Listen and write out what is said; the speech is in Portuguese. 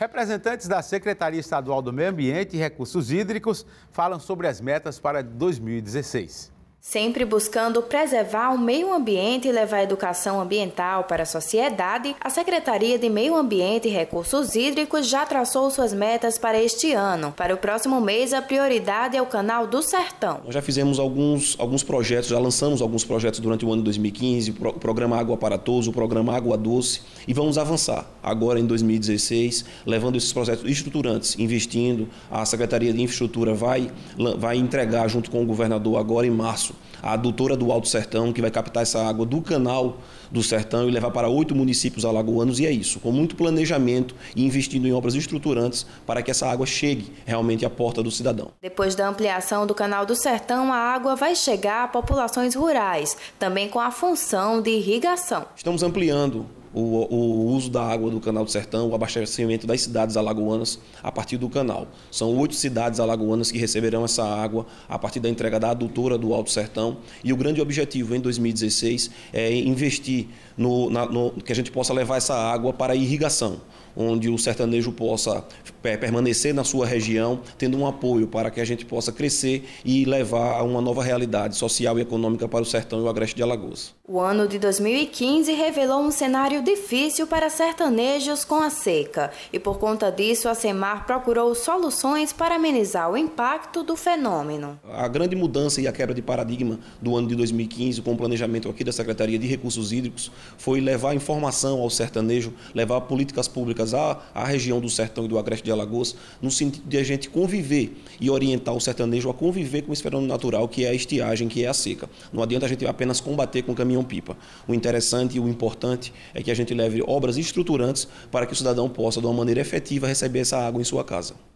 Representantes da Secretaria Estadual do Meio Ambiente e Recursos Hídricos falam sobre as metas para 2016. Sempre buscando preservar o meio ambiente e levar a educação ambiental para a sociedade, a Secretaria de Meio Ambiente e Recursos Hídricos já traçou suas metas para este ano. Para o próximo mês, a prioridade é o Canal do Sertão. Já fizemos alguns, alguns projetos, já lançamos alguns projetos durante o ano de 2015, o programa Água para Todos, o programa Água Doce, e vamos avançar agora em 2016, levando esses projetos estruturantes, investindo. A Secretaria de Infraestrutura vai, vai entregar junto com o governador agora em março março, a adutora do Alto Sertão, que vai captar essa água do canal do Sertão e levar para oito municípios alagoanos, e é isso, com muito planejamento e investindo em obras estruturantes para que essa água chegue realmente à porta do cidadão. Depois da ampliação do canal do Sertão, a água vai chegar a populações rurais, também com a função de irrigação. Estamos ampliando o, o, uso da água do canal do Sertão, o abastecimento das cidades alagoanas a partir do canal. São oito cidades alagoanas que receberão essa água a partir da entrega da adutora do Alto Sertão. E o grande objetivo em 2016 é investir no, na, no que a gente possa levar essa água para a irrigação onde o sertanejo possa é, permanecer na sua região, tendo um apoio para que a gente possa crescer e levar a uma nova realidade social e econômica para o sertão e o agreste de Alagoas. O ano de 2015 revelou um cenário cenário difícil para sertanejos com a seca e, por conta disso, a SEMAR procurou soluções para amenizar o impacto do fenômeno. A grande mudança e a quebra de paradigma do ano de 2015 com o planejamento aqui da Secretaria de Recursos Hídricos foi levar informação ao sertanejo, levar políticas públicas à, à região do Sertão e do Agreste de Alagoas, no sentido de a gente conviver e orientar o sertanejo a conviver com esse fenômeno natural que é a estiagem, que é a seca. Não adianta a gente apenas combater com caminhão-pipa. O interessante e o importante é que que a gente leve obras estruturantes para que o cidadão possa, de uma maneira efetiva, receber essa água em sua casa.